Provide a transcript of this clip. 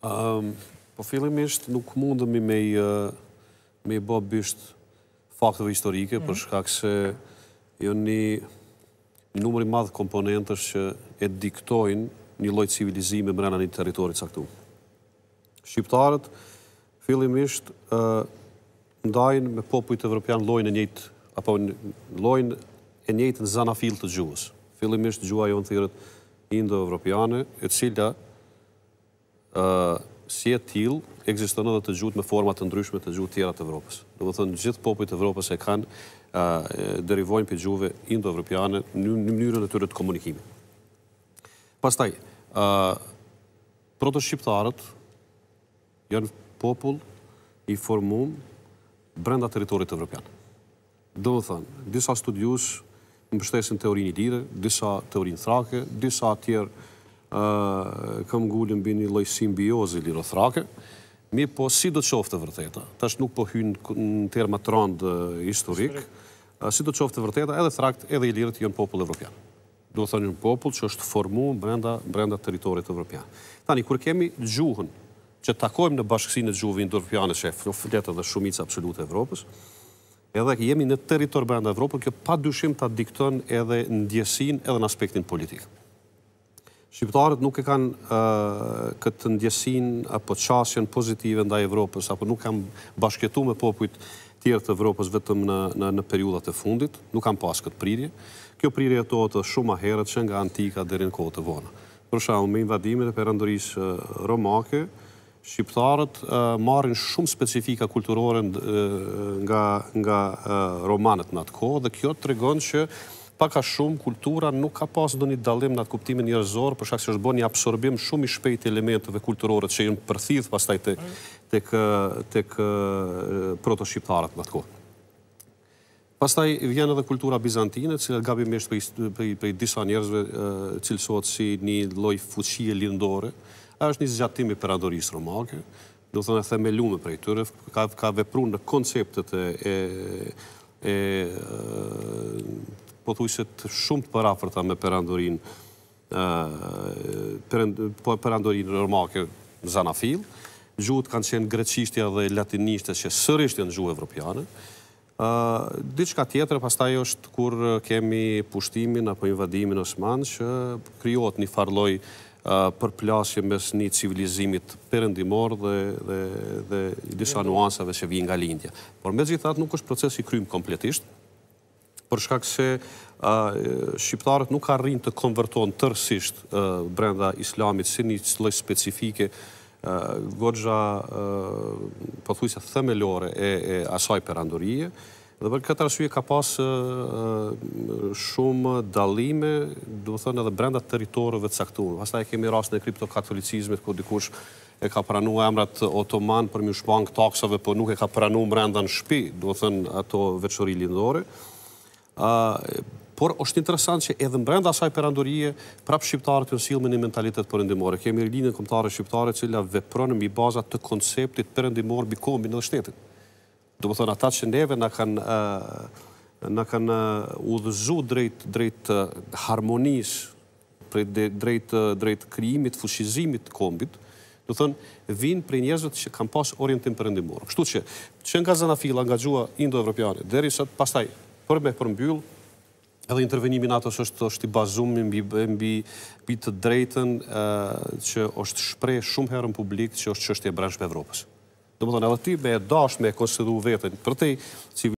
Ehm, po fillimisht nuk mundëmi me i bo bisht faktëve historike, mhm. shkak se jo një numëri madhë komponentës që e diktojnë një lojtë civilizime mërëna një teritorit saktu. Shqiptarët fillimisht ndajnë me popujtë evropian lojnë njëtë, apo lojnë e njëtë në zana fil të gjuhës. Fillimisht gjuha jo në thirët indo-evropiane, e cilja si e til, eksiston edhe të gjutë me format të ndryshme të gjutë tjera të Evropës. Në më thënë, gjithë popit të Evropës e kanë derivojnë për gjuve indo-evropiane në mënyrën e tyre të komunikimit. Pastaj, proto shqiptarët janë popull i formum brenda teritorit të Evropian. Dhe të thënë, disa studius në bështesin teorin i lire, disa teorin thrake, disa tjerë kam gullin bini lojësim biozi lirothrake, mi po si do qoftë të vërteta, tash nuk po hynë në terma të historik, si do qoftë të vërteta, edhe thrakt edhe i lirët jënë popullë evropian. Do thë një popull popullë që është formu brenda teritorit evropian. Tani, kërë kemi gjuhën që takojmë në bashkësin e gjuhëvi në dërpjane që e fletë dhe shumica absolutë Evropës, edhe kë jemi në teritor brenda Evropën, kjo pa dushim të edhe në djesin edhe në aspektin politikë. Shqiptarët nuk e kanë këtë ndjesin apo qasjen pozitive nda Evropës, apo nuk kanë bashketu me popujt tjertë Evropës vetëm në periudat e fundit, nuk kanë pas këtë prirje. Kjo prirje e të shumë a herët që nga antika dhe rinë kote vona. Për shumë, me invadimit e perandërisë romake, Shqiptarët marrin shumë specifika kulturore nga romanet në atë kohë, dhe kjo të regon që paka shumë kultura nuk ka pasë në një dalim në atë kuptimin njërëzorë, për shakë që është bërë një absorbim shumë i shpejt elementëve kulturore që jënë përthidh pastaj të proto-shqiptarët në atë kohë. Pastaj vjenë edhe kultura bizantine, cilë gabim mesht për disa njerëzve cilësot si një loj fuqie lindore, a është një zgjatim i peradorisë romake, do thënë e themelume për e tërë, ka veprun në konceptet e pothuajset shumë të parafërta me perandorin po, perandorin në zanafil, gjuhët kanë qenë greqishtja dhe latinishtja që sërisht janë gjuhë evropiane. Dyçka tjetër, pastaj është kur kemi pushtimin apo invadimin osman që kryot një farloj përplasje mes një civilizimit përëndimor dhe disa nuansave që vijin nga lindja. Por me gjithat nuk është proces i krymë kompletisht, për shkak se shqiptarët nuk ka rrinë të konvertohen tërësisht brenda islamit si një cilës specifike godja përthuisja po themelore e asaj për andurije dhe për këtë rësuje ka pas shumë dalime dhe më thënë edhe brenda teritorëve të saktumë pas e kemi rast në kriptokatolicizmet ku dikush e ka pranu emrat otoman për mjushbank taksave për po nuk e ka pranu në shpi dhe më thënë ato veçori lindore dhe më thënë por është interesant që edhe në brenda saj perandurije, prapë shqiptarët të nësilme një mentalitet përëndimore. Kemi rilinën në komtare shqiptarët cila vepronë mbi bazat të konceptit përëndimor mbi në dhe shtetit. Do më thonë, ata që neve në kanë në kanë udhëzu drejt harmonis, drejt kryimit, fushizimit kombit, do thonë, vinë për njëzët që kanë pas orientim përëndimor. Kështu që, që nga zanafila nga gjua indo-evropiane, deri për me përmbyll, edhe intervenimin atës është të bazum mbi të drejten që është shprej shumë herën publik që është që është e Evropës. Dëmë dhënë, edhe ti me e me e konsidu vetën, për te,